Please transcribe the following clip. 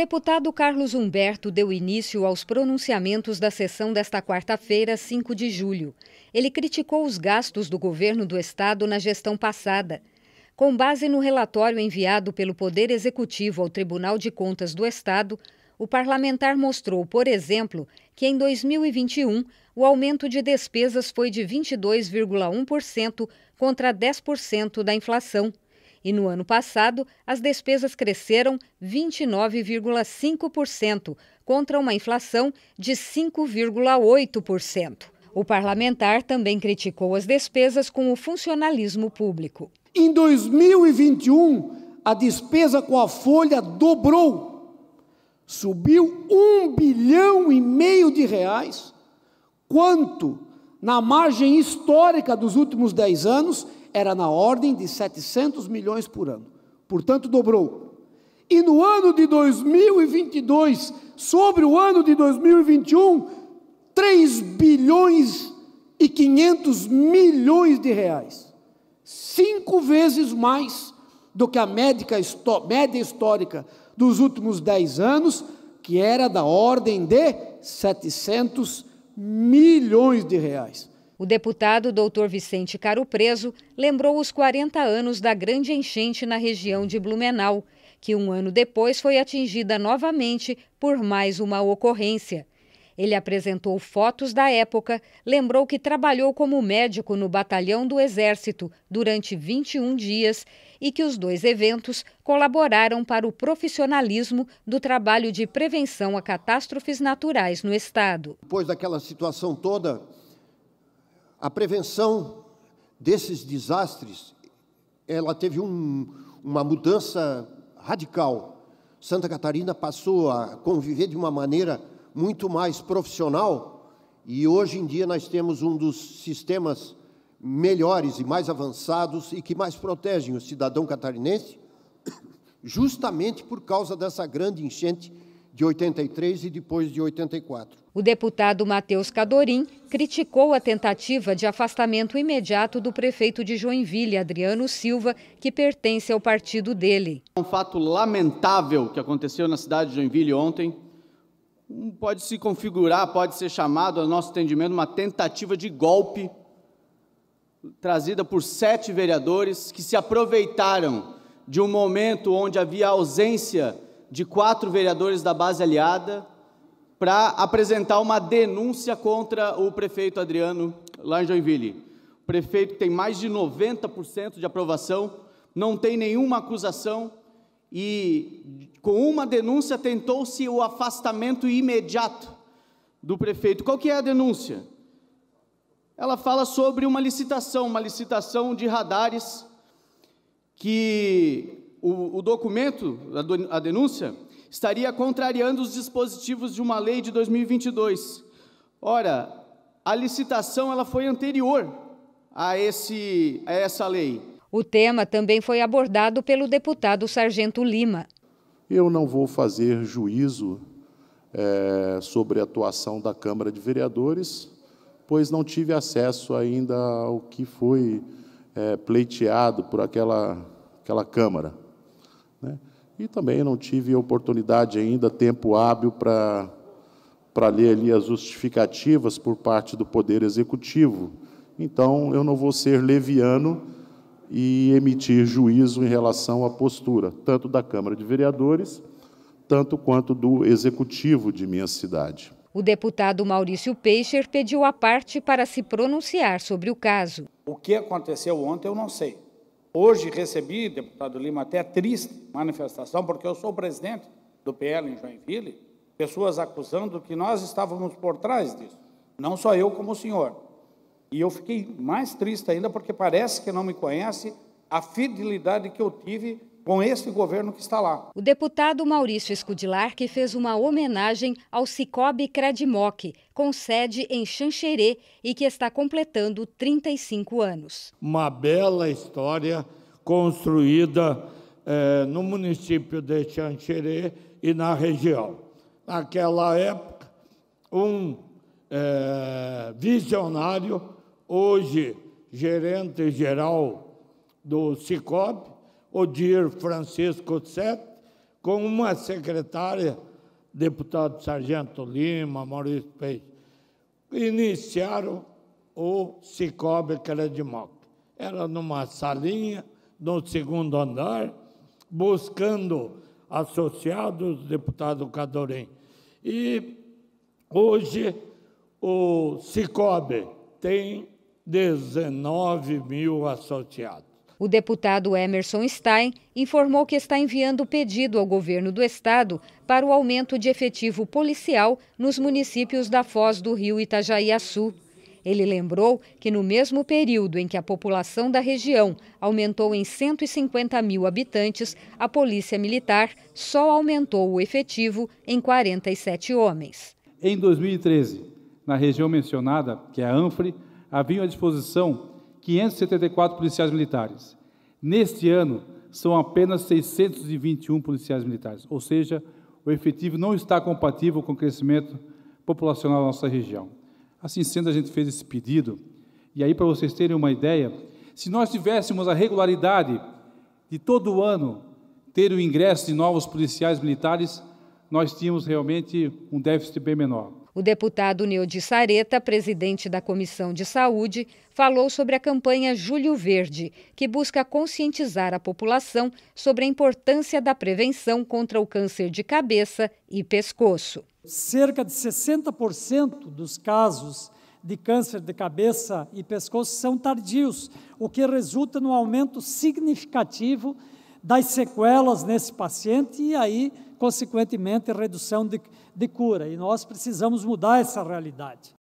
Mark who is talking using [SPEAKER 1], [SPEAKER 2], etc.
[SPEAKER 1] deputado Carlos Humberto deu início aos pronunciamentos da sessão desta quarta-feira, 5 de julho. Ele criticou os gastos do governo do Estado na gestão passada. Com base no relatório enviado pelo Poder Executivo ao Tribunal de Contas do Estado, o parlamentar mostrou, por exemplo, que em 2021 o aumento de despesas foi de 22,1% contra 10% da inflação e no ano passado as despesas cresceram 29,5%, contra uma inflação de 5,8%. O parlamentar também criticou as despesas com o funcionalismo público.
[SPEAKER 2] Em 2021, a despesa com a folha dobrou, subiu um bilhão e meio de reais, quanto na margem histórica dos últimos dez anos era na ordem de 700 milhões por ano. Portanto, dobrou. E no ano de 2022, sobre o ano de 2021, 3 bilhões e 500 milhões de reais. Cinco vezes mais do que a média histórica dos últimos 10
[SPEAKER 1] anos, que era da ordem de 700 milhões de reais. O deputado Dr. Vicente Caro Preso lembrou os 40 anos da grande enchente na região de Blumenau, que um ano depois foi atingida novamente por mais uma ocorrência. Ele apresentou fotos da época, lembrou que trabalhou como médico no batalhão do Exército durante 21 dias e que os dois eventos colaboraram para o profissionalismo do trabalho de prevenção a catástrofes naturais no Estado. Depois daquela situação toda, a prevenção desses desastres, ela teve um, uma mudança radical. Santa Catarina passou a conviver de uma maneira muito mais profissional e hoje em dia nós temos um dos sistemas melhores e mais avançados e que mais protegem o cidadão catarinense, justamente por causa dessa grande enchente de 83 e depois de 84. O deputado Matheus Cadorim criticou a tentativa de afastamento imediato do prefeito de Joinville, Adriano Silva, que pertence ao partido dele. É
[SPEAKER 2] um fato lamentável que aconteceu na cidade de Joinville ontem hum, pode se configurar, pode ser chamado, a nosso entendimento, uma tentativa de golpe trazida por sete vereadores que se aproveitaram de um momento onde havia ausência de quatro vereadores da base aliada para apresentar uma denúncia contra o prefeito Adriano lá em Joinville. O prefeito tem mais de 90% de aprovação, não tem nenhuma acusação e com uma denúncia tentou-se o afastamento imediato do prefeito. Qual que é a denúncia? Ela fala sobre uma licitação, uma licitação de radares que o, o documento, a, denúncia, estaria contrariando os dispositivos de uma lei de 2022. Ora, a licitação ela foi anterior a, esse, a essa lei.
[SPEAKER 1] O tema também foi abordado pelo deputado Sargento Lima.
[SPEAKER 2] Eu não vou fazer juízo é, sobre a atuação da Câmara de Vereadores, pois não tive acesso ainda ao que foi é, pleiteado por aquela, aquela Câmara. E também não tive oportunidade ainda, tempo hábil, para, para ler ali as justificativas por parte do Poder Executivo. Então, eu não vou ser leviano e emitir juízo em relação à postura, tanto da Câmara de Vereadores, tanto quanto do Executivo de minha cidade.
[SPEAKER 1] O deputado Maurício Peixer pediu a parte para se pronunciar sobre o caso.
[SPEAKER 2] O que aconteceu ontem eu não sei. Hoje recebi, deputado Lima, até triste manifestação, porque eu sou presidente do PL em Joinville, pessoas acusando que nós estávamos por trás disso, não só eu como o senhor. E eu fiquei mais triste ainda porque parece que não me conhece a fidelidade que eu tive com esse governo que está lá.
[SPEAKER 1] O deputado Maurício Escudilar que fez uma homenagem ao Cicobi Credimoc, com sede em Xanxerê e que está completando 35 anos.
[SPEAKER 2] Uma bela história construída eh, no município de Xanxerê e na região. Naquela época, um eh, visionário, hoje gerente geral do Cicobi, Odir Francisco Sete, com uma secretária, deputado Sargento Lima, Maurício Peixe, iniciaram o Cicobi Credimoc. Era numa salinha, no segundo andar, buscando associados, deputado Cadorim. E hoje o Cicobi tem 19 mil associados.
[SPEAKER 1] O deputado Emerson Stein informou que está enviando pedido ao governo do estado para o aumento de efetivo policial nos municípios da Foz do Rio Itajaí-Açu. Ele lembrou que no mesmo período em que a população da região aumentou em 150 mil habitantes, a Polícia Militar só aumentou o efetivo em 47 homens.
[SPEAKER 2] Em 2013, na região mencionada, que é a Anfre, havia à disposição 574 policiais militares. Neste ano, são apenas 621 policiais militares, ou seja, o efetivo não está compatível com o crescimento populacional da nossa região. Assim sendo, a gente fez esse pedido. E aí, para vocês terem uma ideia, se nós tivéssemos a regularidade de todo ano ter o ingresso de novos policiais militares, nós tínhamos realmente um déficit bem menor.
[SPEAKER 1] O deputado Neudi Sareta, presidente da Comissão de Saúde, falou sobre a campanha Julho Verde, que busca conscientizar a população sobre a importância da prevenção contra o câncer de cabeça e pescoço.
[SPEAKER 2] Cerca de 60% dos casos de câncer de cabeça e pescoço são tardios, o que resulta num aumento significativo das sequelas nesse paciente e aí, consequentemente, redução de, de cura. E nós precisamos mudar essa realidade.